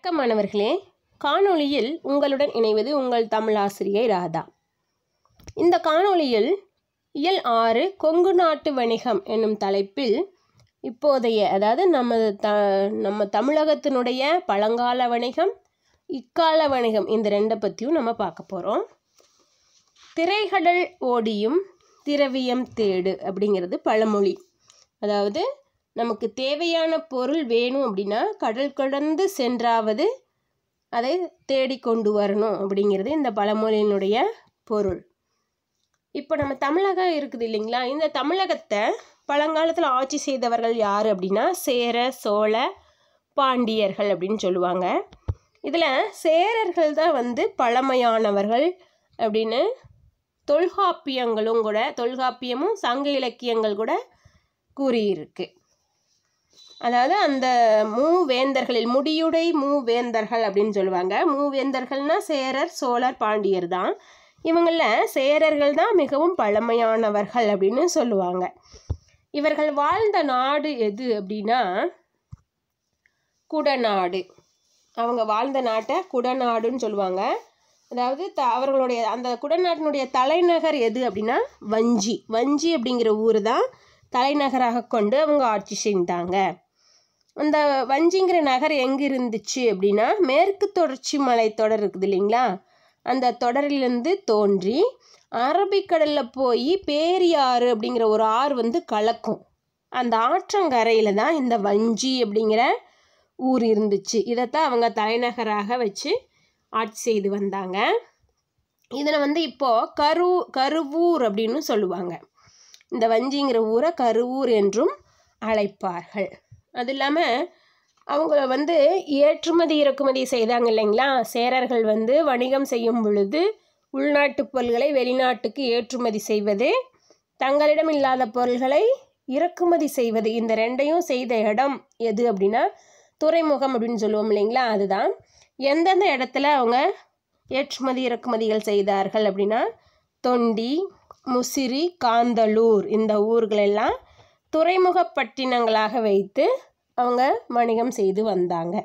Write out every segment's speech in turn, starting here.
வணக்கம் மாணவர்களே காணொளியில் உங்களுடன் இணைவது உங்கள் தமிழ் ஆசிரியை ராதா இந்த காணொளியில் இயல் ஆறு கொங்கு நாட்டு வணிகம் என்னும் தலைப்பில் இப்போதைய அதாவது நம்ம த நம்ம தமிழகத்தினுடைய பழங்கால வணிகம் இக்கால வணிகம் இந்த ரெண்டை பற்றியும் நம்ம பார்க்க போகிறோம் திரைகடல் ஓடியும் திரவியம் தேடு அப்படிங்கிறது பழமொழி அதாவது நமக்கு தேவையான பொருள் வேணும் அப்படின்னா கடல் கடந்து சென்றாவது அதை தேடி கொண்டு வரணும் அப்படிங்கிறது இந்த பழமொழியினுடைய பொருள் இப்போ நம்ம தமிழகம் இருக்குது இல்லைங்களா இந்த தமிழகத்தை பழங்காலத்தில் ஆட்சி செய்தவர்கள் யார் அப்படின்னா சேர சோழ பாண்டியர்கள் அப்படின்னு சொல்லுவாங்க இதில் சேரர்கள் தான் வந்து பழமையானவர்கள் அப்படின்னு தொல்காப்பியங்களும் கூட தொல்காப்பியமும் சங்க இலக்கியங்கள் கூட கூறியிருக்கு அதாவது அந்த மூவேந்தர்களில் முடியுடை மூவேந்தர்கள் அப்படின்னு சொல்லுவாங்க மூவேந்தர்கள்னால் சேரர் சோழர் பாண்டியர் தான் இவங்களில் சேரர்கள் தான் மிகவும் பழமையானவர்கள் அப்படின்னு சொல்லுவாங்க இவர்கள் வாழ்ந்த நாடு எது அப்படின்னா குடநாடு அவங்க வாழ்ந்த நாட்டை குடநாடுன்னு சொல்லுவாங்க அதாவது த அவர்களுடைய அந்த குடநாட்டினுடைய தலைநகர் எது அப்படின்னா வஞ்சி வஞ்சி அப்படிங்கிற ஊர் தான் தலைநகராக கொண்டு அவங்க ஆட்சி செய்தாங்க அந்த வஞ்சிங்கிற நகர் எங்கே இருந்துச்சு அப்படின்னா மேற்கு தொடர்ச்சி மலை தொடர் இருக்குது இல்லைங்களா அந்த தொடரிலிருந்து தோன்றி அரபிக்கடலில் போய் பேரியாறு அப்படிங்கிற ஒரு ஆறு வந்து கலக்கும் அந்த ஆற்றங்கரையில் தான் இந்த வஞ்சி அப்படிங்கிற ஊர் இருந்துச்சு இதைத்தான் அவங்க தலைநகராக வச்சு ஆட்சி செய்து வந்தாங்க இதில் வந்து இப்போது கரு கருவூர் அப்படின்னு சொல்லுவாங்க இந்த வஞ்சிங்கிற ஊரை கருவூர் என்றும் அழைப்பார்கள் அது இல்லாமல் அவங்க வந்து ஏற்றுமதி இறக்குமதி செய்தாங்க இல்லைங்களா சேரர்கள் வந்து வணிகம் செய்யும் பொழுது உள்நாட்டு பொருள்களை வெளிநாட்டுக்கு ஏற்றுமதி செய்வது தங்களிடம் இல்லாத பொருள்களை இறக்குமதி செய்வது இந்த ரெண்டையும் செய்த இடம் எது அப்படின்னா துறைமுகம் அப்படின்னு சொல்லுவோம் இல்லைங்களா அதுதான் எந்தெந்த இடத்துல அவங்க ஏற்றுமதி இறக்குமதிகள் செய்தார்கள் அப்படின்னா தொண்டி முசிறி காந்தலூர் இந்த ஊர்களெல்லாம் துறைமுகப்பட்டினங்களாக வைத்து அவங்க வணிகம் செய்து வந்தாங்க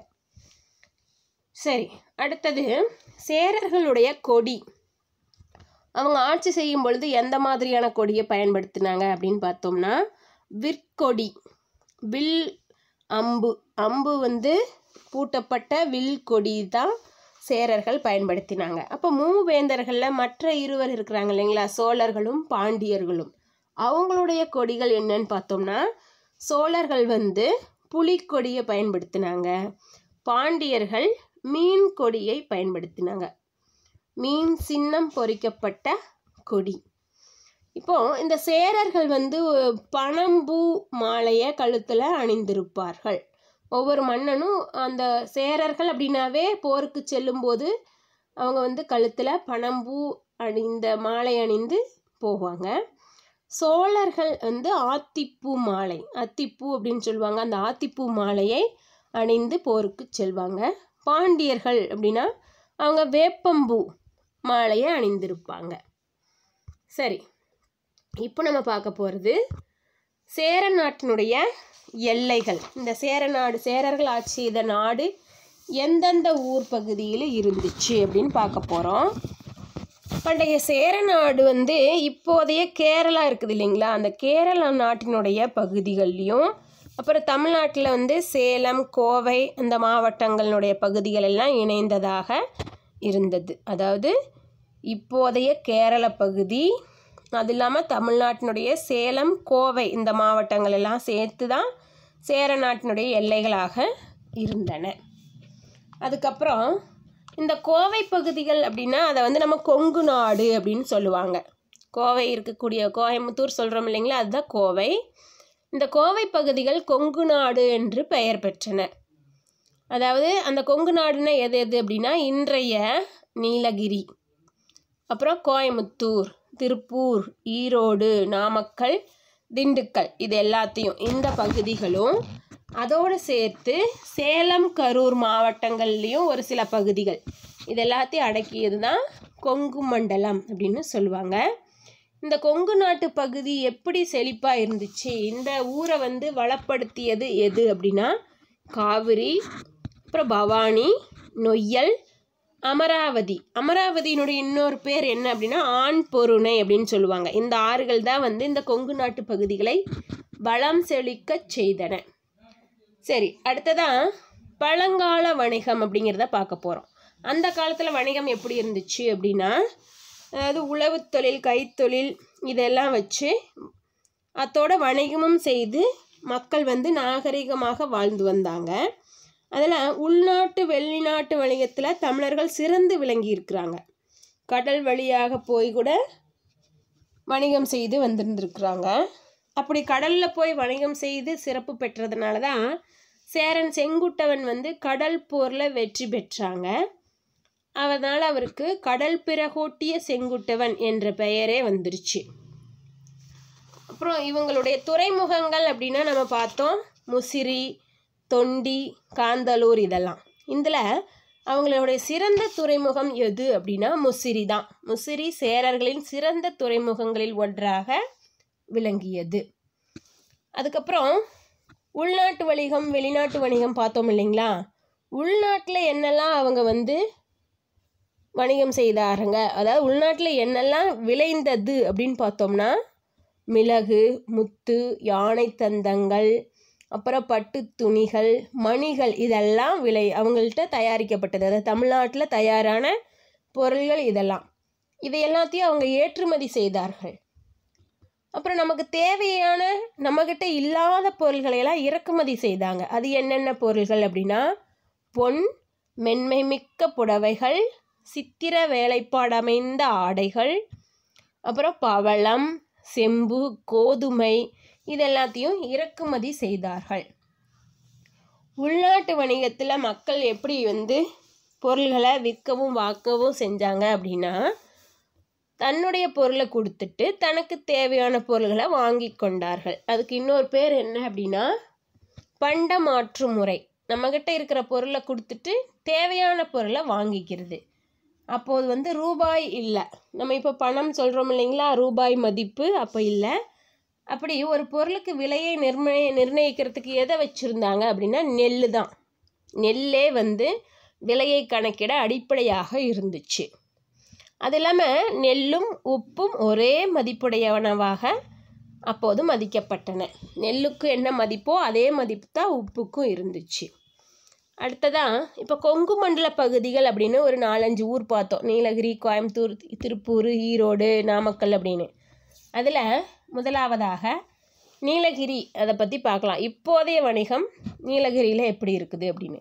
சரி அடுத்தது சேரர்களுடைய கொடி அவங்க ஆட்சி செய்யும் பொழுது எந்த மாதிரியான கொடியை பயன்படுத்தினாங்க அப்படின்னு பார்த்தோம்னா விற்கொடி வில் அம்பு அம்பு வந்து பூட்டப்பட்ட வில் கொடி தான் சேரர்கள் பயன்படுத்தினாங்க அப்போ மூவேந்தர்களில் மற்ற இருவர் இருக்கிறாங்க இல்லைங்களா சோழர்களும் பாண்டியர்களும் அவங்களுடைய கொடிகள் என்னன்னு பார்த்தோம்னா சோழர்கள் வந்து புலிக்கொடியை பயன்படுத்தினாங்க பாண்டியர்கள் மீன் கொடியை பயன்படுத்தினாங்க மீன் சின்னம் பொறிக்கப்பட்ட கொடி இப்போ இந்த சேரர்கள் வந்து பனம்பூ மாலையை கழுத்தில் அணிந்திருப்பார்கள் ஒவ்வொரு மன்னனும் அந்த சேரர்கள் அப்படின்னாவே போருக்கு செல்லும்போது அவங்க வந்து கழுத்தில் பணம்பூ அணிந்த மாலை அணிந்து போவாங்க சோழர்கள் வந்து ஆத்திப்பூ மாலை அத்திப்பூ அப்படின்னு சொல்லுவாங்க அந்த ஆத்திப்பூ மாலையை அணிந்து போருக்கு செல்வாங்க பாண்டியர்கள் அப்படின்னா அவங்க வேப்பம்பூ மாலையை அணிந்திருப்பாங்க சரி இப்போ நம்ம பார்க்க போகிறது சேர நாட்டினுடைய எல்லைகள் இந்த சேர நாடு சேரர்கள் ஆட்சி செய்த நாடு எந்தெந்த ஊர் பகுதியில் இருந்துச்சு அப்படின்னு பார்க்க போகிறோம் பண்டைய சேர நாடு வந்து இப்போதைய கேரளா இருக்குது இல்லைங்களா அந்த கேரளா நாட்டினுடைய பகுதிகள்லையும் அப்புறம் தமிழ்நாட்டில் வந்து சேலம் கோவை அந்த மாவட்டங்களினுடைய பகுதிகள் எல்லாம் இணைந்ததாக இருந்தது அதாவது இப்போதைய கேரள பகுதி அது இல்லாமல் தமிழ்நாட்டினுடைய சேலம் கோவை இந்த மாவட்டங்கள் எல்லாம் சேர்த்து தான் சேர நாட்டினுடைய எல்லைகளாக இருந்தன அதுக்கப்புறம் இந்த கோவை பகுதிகள் அப்படின்னா அதை வந்து நம்ம கொங்கு நாடு அப்படின்னு சொல்லுவாங்க கோவை இருக்கக்கூடிய கோயம்புத்தூர் சொல்கிறோம் இல்லைங்களா அதுதான் கோவை இந்த கோவை பகுதிகள் கொங்கு நாடு என்று பெயர் பெற்றன அதாவது அந்த கொங்கு நாடுன்னா எது எது அப்படின்னா இன்றைய நீலகிரி அப்புறம் கோயம்புத்தூர் திருப்பூர் ஈரோடு நாமக்கல் திண்டுக்கல் இது எல்லாத்தையும் இந்த பகுதிகளும் அதோடு சேர்த்து சேலம் கரூர் மாவட்டங்கள்லேயும் ஒரு சில பகுதிகள் இது எல்லாத்தையும் அடக்கியது தான் கொங்கு மண்டலம் அப்படின்னு சொல்லுவாங்க இந்த கொங்கு நாட்டு பகுதி எப்படி செழிப்பாக இருந்துச்சு இந்த ஊரை வந்து வளப்படுத்தியது எது அப்படின்னா காவிரி அப்புறம் பவானி நொய்யல் அமராவதி அமராவதியினுடைய இன்னொரு பேர் என்ன அப்படின்னா ஆண் பொருணை அப்படின்னு சொல்லுவாங்க இந்த ஆறுகள் தான் வந்து இந்த கொங்கு நாட்டு பகுதிகளை வளம் செழிக்க செய்தன சரி அடுத்ததான் பழங்கால வணிகம் அப்படிங்கிறத பார்க்க போகிறோம் அந்த காலத்தில் வணிகம் எப்படி இருந்துச்சு அப்படின்னா அதாவது உழவு தொழில் கைத்தொழில் இதெல்லாம் வச்சு அதோட வணிகமும் செய்து மக்கள் வந்து நாகரிகமாக வாழ்ந்து வந்தாங்க அதில் உள்நாட்டு வெளிநாட்டு வணிகத்தில் தமிழர்கள் சிறந்து விளங்கி இருக்கிறாங்க கடல் வழியாக போய் கூட வணிகம் செய்து வந்திருந்துருக்குறாங்க அப்படி கடலில் போய் வணிகம் செய்து சிறப்பு பெற்றதுனால தான் சேரன் செங்குட்டவன் வந்து கடல் போரில் வெற்றி பெற்றாங்க அதனால் அவருக்கு கடல் பிறகோட்டிய செங்குட்டவன் என்ற பெயரே வந்துருச்சு அப்புறம் இவங்களுடைய துறைமுகங்கள் அப்படின்னா நம்ம பார்த்தோம் முசிறி தொண்டி காந்தலூர் இதெல்லாம் இதில் அவங்களுடைய சிறந்த துறைமுகம் எது அப்படின்னா முசிறி தான் முசிறி சேரர்களின் சிறந்த துறைமுகங்களில் ஒன்றாக விளங்கியது அதுக்கப்புறம் உள்நாட்டு வணிகம் வெளிநாட்டு வணிகம் பார்த்தோம் இல்லைங்களா உள்நாட்டில் என்னெல்லாம் அவங்க வந்து வணிகம் செய்தாருங்க அதாவது உள்நாட்டில் என்னெல்லாம் விளைந்தது அப்படின்னு பார்த்தோம்னா மிளகு முத்து யானை தந்தங்கள் அப்புறம் பட்டு துணிகள் மணிகள் இதெல்லாம் விலை அவங்கள்ட்ட தயாரிக்கப்பட்டது அதாவது தமிழ்நாட்டில் தயாரான பொருள்கள் இதெல்லாம் இதை எல்லாத்தையும் அவங்க ஏற்றுமதி செய்தார்கள் அப்புறம் நமக்கு தேவையான நம்மக்கிட்ட இல்லாத பொருள்களையெல்லாம் இறக்குமதி செய்தாங்க அது என்னென்ன பொருள்கள் அப்படின்னா பொன் மென்மை மிக்க புடவைகள் சித்திர வேலைப்பாடு அமைந்த ஆடைகள் அப்புறம் பவளம் செம்பு கோதுமை இதெல்லாத்தையும் இறக்குமதி செய்தார்கள் உள்நாட்டு வணிகத்தில் மக்கள் எப்படி வந்து பொருள்களை விற்கவும் வாக்கவும் செஞ்சாங்க அப்படின்னா தன்னுடைய பொருளை கொடுத்துட்டு தனக்கு தேவையான பொருள்களை வாங்கி கொண்டார்கள் அதுக்கு இன்னொரு பேர் என்ன அப்படின்னா பண்டமாற்று முறை நம்மக்கிட்ட இருக்கிற பொருளை கொடுத்துட்டு தேவையான பொருளை வாங்கிக்கிறது அப்போது வந்து ரூபாய் இல்லை நம்ம இப்போ பணம் சொல்கிறோம் இல்லைங்களா ரூபாய் மதிப்பு அப்போ இல்லை அப்படி ஒரு பொருளுக்கு விலையை நிர்ணய நிர்ணயிக்கிறதுக்கு எதை வச்சுருந்தாங்க அப்படின்னா நெல் தான் நெல்லே வந்து விலையை கணக்கிட அடிப்படையாக இருந்துச்சு அது இல்லாமல் நெல்லும் உப்பும் ஒரே மதிப்புடையவனவாக அப்போது மதிக்கப்பட்டன நெல்லுக்கு என்ன மதிப்போ அதே மதிப்பு தான் உப்புக்கும் இருந்துச்சு அடுத்ததான் இப்போ கொங்கு மண்டல பகுதிகள் அப்படின்னு ஒரு நாலஞ்சு ஊர் பார்த்தோம் நீலகிரி கோயம்புத்தூர் திருப்பூர் ஈரோடு நாமக்கல் அப்படின்னு அதில் முதலாவதாக நீலகிரி அதை பற்றி பார்க்கலாம் இப்போதைய வணிகம் நீலகிரியில் எப்படி இருக்குது அப்படின்னு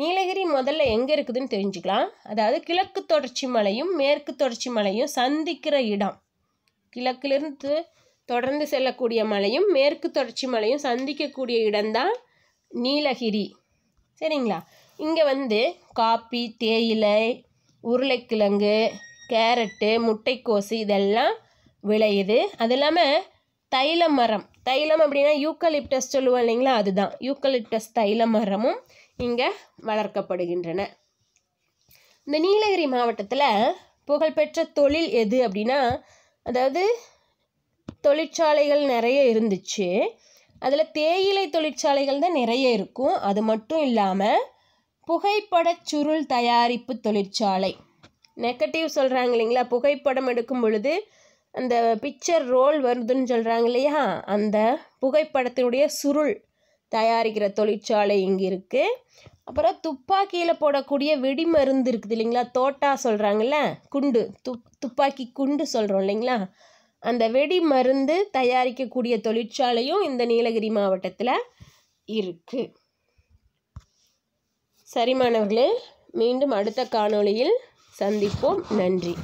நீலகிரி முதல்ல எங்கே இருக்குதுன்னு தெரிஞ்சுக்கலாம் அதாவது கிழக்கு தொடர்ச்சி மலையும் மேற்கு தொடர்ச்சி மலையும் சந்திக்கிற இடம் கிழக்கிலிருந்து தொடர்ந்து செல்லக்கூடிய மலையும் மேற்கு தொடர்ச்சி மலையும் சந்திக்கக்கூடிய இடம்தான் நீலகிரி சரிங்களா இங்கே வந்து காப்பி தேயிலை உருளைக்கிழங்கு கேரட்டு முட்டைக்கோசு இதெல்லாம் விளையுது அது இல்லாமல் தைல மரம் தைலம் அப்படின்னா யூக்கலிப்டஸ் சொல்லுவோம் இல்லைங்களா அதுதான் யூக்கலிப்டஸ் தைல மரமும் இங்கே வளர்க்கப்படுகின்றன இந்த நீலகிரி மாவட்டத்தில் புகழ்பெற்ற தொழில் எது அப்படின்னா அதாவது தொழிற்சாலைகள் நிறைய இருந்துச்சு அதில் தேயிலை தொழிற்சாலைகள் தான் நிறைய இருக்கும் அது மட்டும் இல்லாமல் புகைப்பட சுருள் தயாரிப்பு தொழிற்சாலை நெகட்டிவ் சொல்கிறாங்க இல்லைங்களா புகைப்படம் எடுக்கும் பொழுது அந்த பிக்சர் ரோல் வருதுன்னு சொல்கிறாங்க இல்லையா அந்த புகைப்படத்தினுடைய சுருள் தயாரிக்கிற தொழிற்சாலை இங்கே இருக்குது அப்புறம் துப்பாக்கியில் போடக்கூடிய வெடி மருந்து இருக்குது இல்லைங்களா தோட்டா சொல்கிறாங்கல்ல குண்டு துப் துப்பாக்கி குண்டு சொல்கிறோம் இல்லைங்களா அந்த வெடி மருந்து தயாரிக்கக்கூடிய தொழிற்சாலையும் இந்த நீலகிரி மாவட்டத்தில் இருக்குது சரி மாணவர்களே மீண்டும் அடுத்த காணொளியில் சந்திப்போம் நன்றி